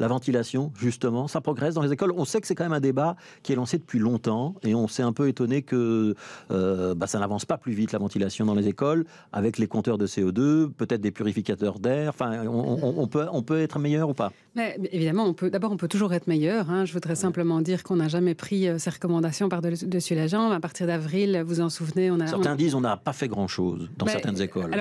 la ventilation, justement, ça progresse dans les écoles. On sait que c'est quand même un débat qui est lancé depuis longtemps et on s'est un peu étonné que euh, bah, ça n'avance pas plus vite la ventilation dans les écoles avec les compteurs de CO2, peut-être des purificateurs d'air. Enfin, on, peut, on peut être meilleur ou pas Mais, Évidemment, on peut. D'abord, on peut toujours être meilleur. Hein. Je voudrais simplement dire qu'on n'a jamais pris euh, ces recommandations par-dessus la jambe. À partir d'avril, vous en souvenez, on a. Certains disent qu'on n'a pas fait grand-chose dans ben, certaines écoles.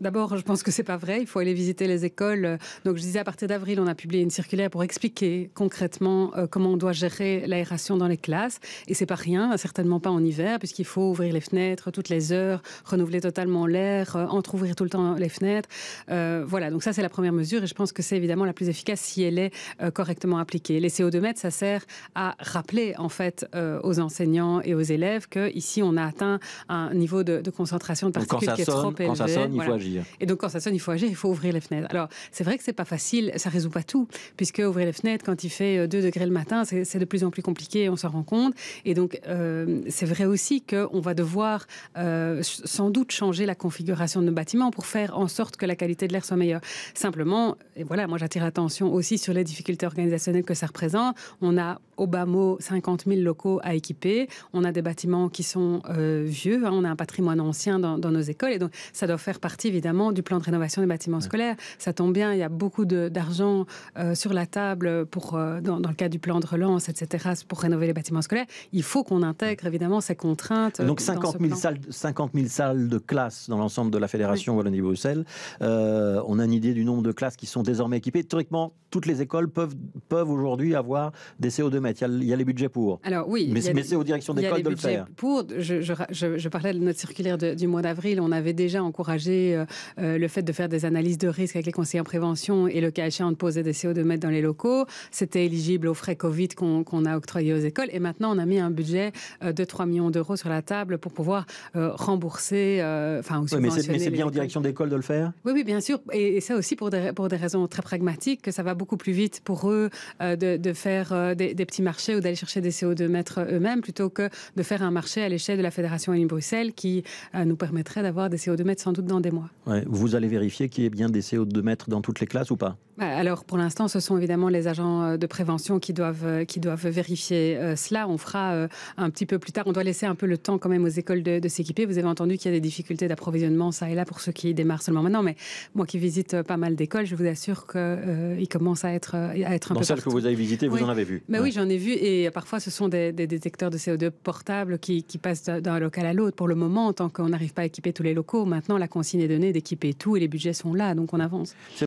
D'abord, je pense que c'est pas vrai. Il faut aller visiter les écoles. Donc, je disais, à partir d'avril, on a publié une circulaire pour expliquer concrètement euh, comment on doit gérer l'aération dans les classes. Et c'est pas rien, certainement pas en hiver, puisqu'il faut ouvrir les fenêtres toutes les heures, renouveler totalement l'air, euh, entre-ouvrir tout le temps les fenêtres. Euh, voilà. Donc ça, c'est la première mesure. Et je pense que c'est évidemment la plus efficace si elle est euh, correctement appliquée. Les CO2 mètres, ça sert à rappeler en fait aux enseignants et aux élèves que ici, on a atteint un niveau de, concentration de particules qui est trop élevé. Quand ça sonne, il faut et donc quand ça sonne, il faut agir, il faut ouvrir les fenêtres. Alors c'est vrai que c'est pas facile, ça résout pas tout, puisque ouvrir les fenêtres quand il fait 2 euh, degrés le matin, c'est de plus en plus compliqué, on s'en rend compte. Et donc euh, c'est vrai aussi qu'on va devoir euh, sans doute changer la configuration de nos bâtiments pour faire en sorte que la qualité de l'air soit meilleure. Simplement, et voilà, moi j'attire l'attention aussi sur les difficultés organisationnelles que ça représente. On a au bas mot 50 000 locaux à équiper, on a des bâtiments qui sont vieux, hein. on a un patrimoine ancien dans, dans nos écoles, et donc ça doit faire partie évidemment du plan de rénovation des bâtiments scolaires. Ça tombe bien, il y a beaucoup d'argent euh, sur la table pour, euh, dans, le cadre du plan de relance, etc., pour rénover les bâtiments scolaires. Il faut qu'on intègre évidemment ces contraintes. Donc 50 euh, 000, salles, 50 salles de classe dans l'ensemble de la Fédération Wallonie-Bruxelles. on a une idée du nombre de classes qui sont désormais équipées. Théoriquement, toutes les écoles peuvent, peuvent aujourd'hui avoir des CO2 mètres. Il, y, a, les budgets pour. Alors oui. Mais, c'est aux directions d'école de le faire. Pour, je, parlais de notre circulaire du mois d'avril. On avait déjà encouragé euh, euh, le fait de faire des analyses de risque avec les conseillers en prévention et le cas échéant de poser des CO2 dans les locaux. C'était éligible aux frais Covid qu'on a octroyés aux écoles. Et maintenant, on a mis un budget euh, de 3 millions d'euros sur la table pour pouvoir rembourser, enfin, oui, Mais c'est bien en direction d'école de le faire Oui, oui, bien sûr. Et, ça aussi pour des, pour des raisons très pragmatiques, que ça va beaucoup plus vite pour eux de, faire des, des, petits marchés ou d'aller chercher des CO2 mètres eux-mêmes plutôt que de faire un marché à l'échelle de la Fédération Aline Bruxelles qui nous permettrait d'avoir des CO2 mètres sans doute dans des mois vous allez vérifier qu'il y ait bien des CO2 de mètres dans toutes les classes ou pas bah, alors, pour l'instant, ce sont évidemment les agents euh, de prévention qui doivent, euh, qui doivent vérifier euh, cela. On fera un petit peu plus tard. On doit laisser un peu le temps quand même aux écoles de, s'équiper. Vous avez entendu qu'il y a des difficultés d'approvisionnement, ça et là, pour ceux qui démarrent seulement maintenant. Mais moi qui visite pas mal d'écoles, je vous assure qu'ils euh, commencent à être, à être un peu peu. Dans celles que vous avez visitées, vous en avez vu Mais bah Oui, j'en ai vu. Et parfois, ce sont des, détecteurs de CO2 portables qui, qui passent d'un local à l'autre. Pour le moment, tant qu'on n'arrive pas à équiper tous les locaux, maintenant, la consigne est donnée d'équiper tout et les budgets sont là, donc on avance.